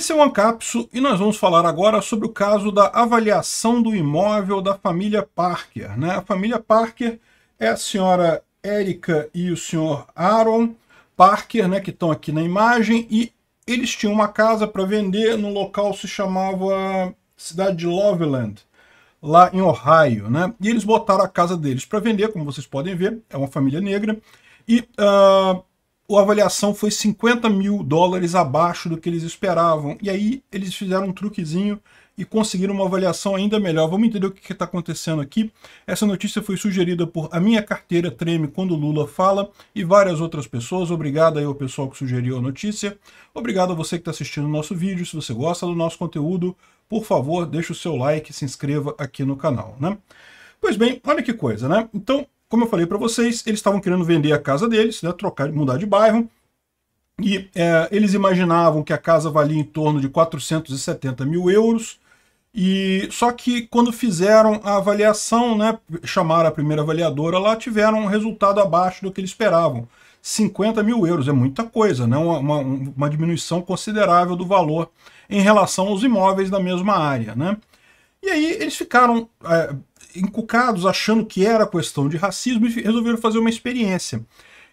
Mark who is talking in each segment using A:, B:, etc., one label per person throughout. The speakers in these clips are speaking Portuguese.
A: Esse é o Ancapsu e nós vamos falar agora sobre o caso da avaliação do imóvel da família Parker. Né? A família Parker é a senhora Érica e o senhor Aaron Parker, né, que estão aqui na imagem, e eles tinham uma casa para vender no local que se chamava cidade de Loveland, lá em Ohio, né? E eles botaram a casa deles para vender, como vocês podem ver, é uma família negra. E uh, a avaliação foi 50 mil dólares abaixo do que eles esperavam. E aí eles fizeram um truquezinho e conseguiram uma avaliação ainda melhor. Vamos entender o que está acontecendo aqui. Essa notícia foi sugerida por A Minha Carteira Treme Quando Lula Fala e várias outras pessoas. Obrigado aí ao pessoal que sugeriu a notícia. Obrigado a você que está assistindo o nosso vídeo. Se você gosta do nosso conteúdo, por favor, deixe o seu like e se inscreva aqui no canal. Né? Pois bem, olha que coisa, né? Então, como eu falei para vocês, eles estavam querendo vender a casa deles, né, trocar, mudar de bairro, e é, eles imaginavam que a casa valia em torno de 470 mil euros, e só que quando fizeram a avaliação, né, chamaram a primeira avaliadora lá, tiveram um resultado abaixo do que eles esperavam. 50 mil euros, é muita coisa, né? uma, uma, uma diminuição considerável do valor em relação aos imóveis da mesma área. Né? E aí eles ficaram é, encucados, achando que era questão de racismo, e resolveram fazer uma experiência.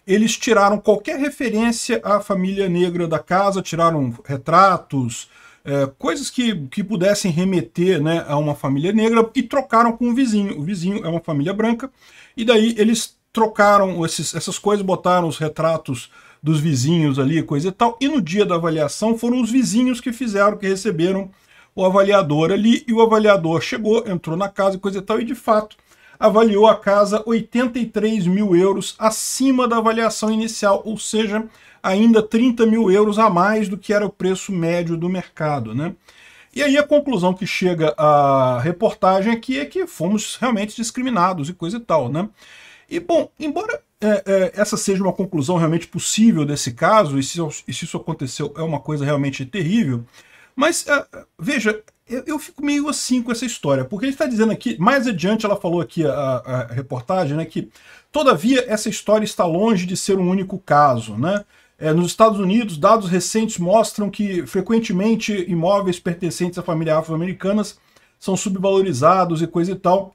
A: Eles tiraram qualquer referência à família negra da casa, tiraram retratos, é, coisas que, que pudessem remeter né, a uma família negra e trocaram com o vizinho. O vizinho é uma família branca, e daí eles trocaram esses, essas coisas, botaram os retratos dos vizinhos ali, coisa e tal, e no dia da avaliação foram os vizinhos que fizeram, que receberam o avaliador ali, e o avaliador chegou, entrou na casa e coisa e tal, e de fato avaliou a casa 83 mil euros acima da avaliação inicial, ou seja, ainda 30 mil euros a mais do que era o preço médio do mercado, né? E aí a conclusão que chega a reportagem aqui é que fomos realmente discriminados e coisa e tal, né? E, bom, embora é, é, essa seja uma conclusão realmente possível desse caso, e se, e se isso aconteceu é uma coisa realmente terrível, mas, uh, veja, eu, eu, fico meio assim com essa história, porque ele está dizendo aqui, mais adiante ela falou aqui a, a, reportagem, né, que todavia essa história está longe de ser um único caso, né? É, nos Estados Unidos, dados recentes mostram que frequentemente imóveis pertencentes à família afro-americanas são subvalorizados e coisa e tal.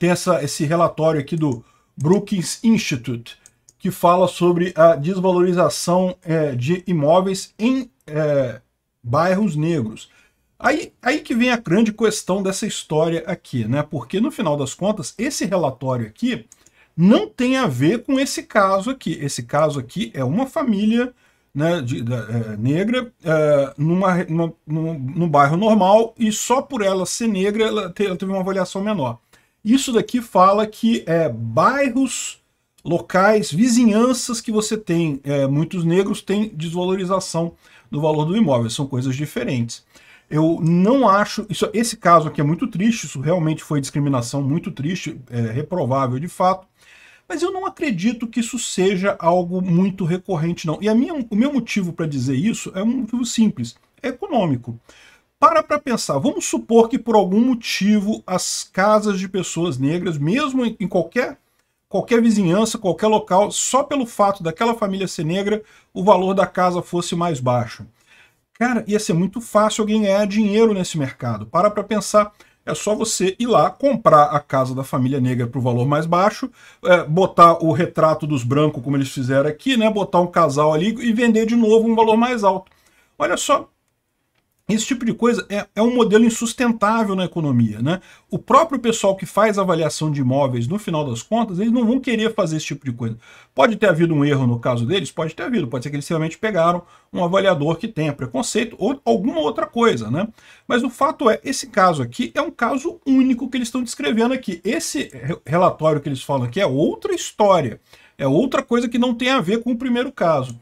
A: Tem essa, esse relatório aqui do Brookings Institute, que fala sobre a desvalorização é, de imóveis em é, bairros negros. Aí, aí que vem a grande questão dessa história aqui, né? Porque no final das contas, esse relatório aqui não tem a ver com esse caso aqui. Esse caso aqui é uma família né, de, de, é, negra é, numa, numa, num, num, bairro normal e só por ela ser negra ela, te, ela teve uma avaliação menor. Isso daqui fala que é bairros locais, vizinhanças que você tem, é, muitos negros têm desvalorização do valor do imóvel, são coisas diferentes. Eu não acho. Isso, esse caso aqui é muito triste, isso realmente foi discriminação muito triste, é, reprovável de fato. Mas eu não acredito que isso seja algo muito recorrente, não. E a minha, o meu motivo para dizer isso é um motivo simples: é econômico. Para para pensar, vamos supor que por algum motivo as casas de pessoas negras, mesmo em, em qualquer qualquer vizinhança, qualquer local, só pelo fato daquela família ser negra, o valor da casa fosse mais baixo. Cara, ia ser muito fácil alguém ganhar dinheiro nesse mercado. Para para pensar, é só você ir lá comprar a casa da família negra para o valor mais baixo, é, botar o retrato dos brancos, como eles fizeram aqui, né? botar um casal ali e vender de novo um valor mais alto. Olha só esse tipo de coisa é, é, um modelo insustentável na economia. Né? O próprio pessoal que faz avaliação de imóveis, no final das contas, eles não vão querer fazer esse tipo de coisa. Pode ter havido um erro no caso deles? Pode ter havido. Pode ser que eles realmente pegaram um avaliador que tenha preconceito ou alguma outra coisa. Né? Mas o fato é, esse caso aqui é um caso único que eles estão descrevendo aqui. Esse relatório que eles falam aqui é outra história. É outra coisa que não tem a ver com o primeiro caso.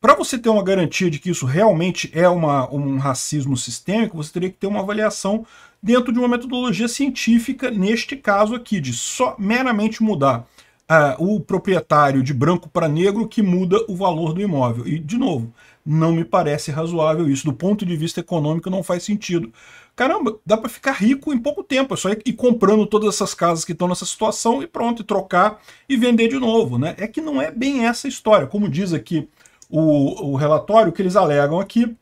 A: Para você ter uma garantia de que isso realmente é uma, um racismo sistêmico, você teria que ter uma avaliação dentro de uma metodologia científica, neste caso aqui, de só meramente mudar ah, o proprietário de branco para negro que muda o valor do imóvel. E, de novo, não me parece razoável isso. Do ponto de vista econômico, não faz sentido. Caramba, dá para ficar rico em pouco tempo. É só ir comprando todas essas casas que estão nessa situação e pronto, e trocar e vender de novo. Né? É que não é bem essa a história. Como diz aqui o, o relatório, o que eles alegam aqui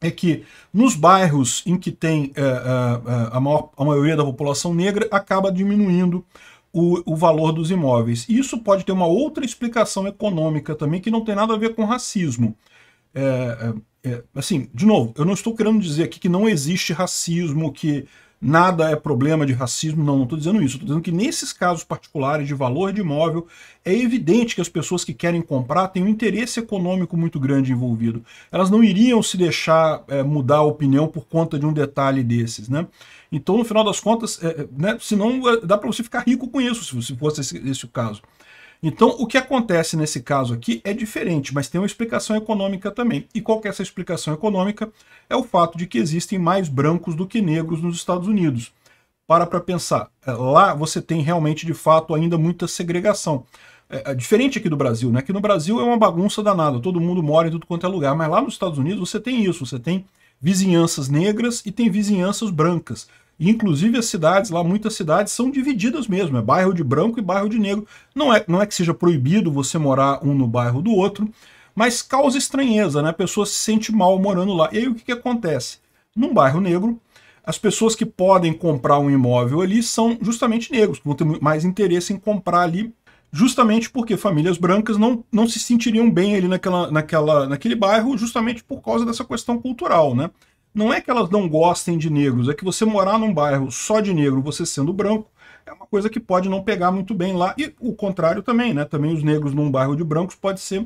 A: é que nos bairros em que tem a, eh, eh, a, maior, a, maioria da população negra acaba diminuindo o, o, valor dos imóveis. Isso pode ter uma outra explicação econômica também que não tem nada a ver com racismo. É, é, assim, de novo, eu não estou querendo dizer aqui que não existe racismo, que nada é problema de racismo, não, não estou dizendo isso. Estou dizendo que nesses casos particulares de valor de imóvel, é evidente que as pessoas que querem comprar têm um interesse econômico muito grande envolvido. Elas não iriam se deixar é, mudar a opinião por conta de um detalhe desses, né? Então, no final das contas, é, né, senão é, dá para você ficar rico com isso, se fosse esse, esse o caso. Então, o que acontece nesse caso aqui é diferente, mas tem uma explicação econômica também. E qual é essa explicação econômica? É o fato de que existem mais brancos do que negros nos Estados Unidos. Para para pensar, é, lá você tem realmente, de fato, ainda muita segregação. É, é diferente aqui do Brasil, né? Que no Brasil é uma bagunça danada, todo mundo mora em tudo quanto é lugar, mas lá nos Estados Unidos você tem isso, você tem vizinhanças negras e tem vizinhanças brancas. Inclusive as cidades lá, muitas cidades são divididas mesmo, é bairro de branco e bairro de negro. Não é, não é que seja proibido você morar um no bairro do outro, mas causa estranheza, né? A pessoa se sente mal morando lá. E aí o que, que acontece? Num bairro negro, as pessoas que podem comprar um imóvel ali são justamente negros, vão ter mais interesse em comprar ali, justamente porque famílias brancas não, não se sentiriam bem ali naquela, naquela, naquele bairro, justamente por causa dessa questão cultural, né? não é que elas não gostem de negros, é que você morar num bairro só de negro, você sendo branco, é uma coisa que pode não pegar muito bem lá. E o contrário também, né? Também os negros num bairro de brancos pode ser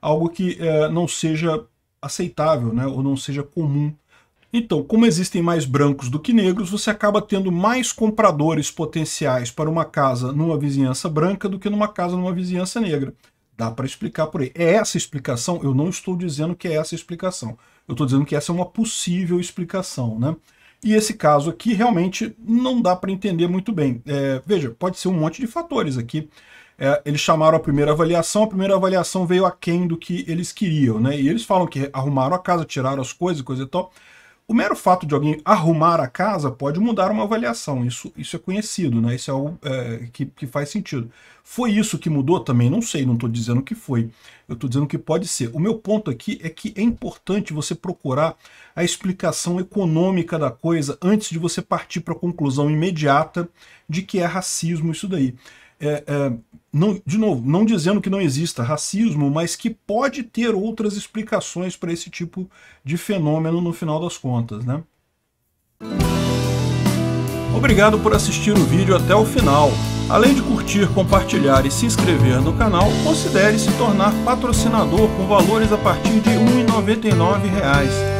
A: algo que é, não seja aceitável, né? Ou não seja comum. Então, como existem mais brancos do que negros, você acaba tendo mais compradores potenciais para uma casa numa vizinhança branca do que numa casa numa vizinhança negra. Dá para explicar por aí. É essa explicação? Eu não estou dizendo que é essa explicação. Eu estou dizendo que essa é uma possível explicação, né? E esse caso aqui realmente não dá para entender muito bem. É, veja, pode ser um monte de fatores aqui. É, eles chamaram a primeira avaliação, a primeira avaliação veio aquém do que eles queriam, né? E eles falam que arrumaram a casa, tiraram as coisas, coisa e tal. O mero fato de alguém arrumar a casa pode mudar uma avaliação, isso, isso é conhecido, né? isso é algo é, que, que faz sentido. Foi isso que mudou também? Não sei, não estou dizendo que foi, eu estou dizendo que pode ser. O meu ponto aqui é que é importante você procurar a explicação econômica da coisa antes de você partir para a conclusão imediata de que é racismo isso daí é, é, não, de novo, não dizendo que não exista racismo, mas que pode ter outras explicações para esse tipo de fenômeno no final das contas. Né? Obrigado por assistir o vídeo até o final. Além de curtir, compartilhar e se inscrever no canal, considere se tornar patrocinador com valores a partir de R$ 1,99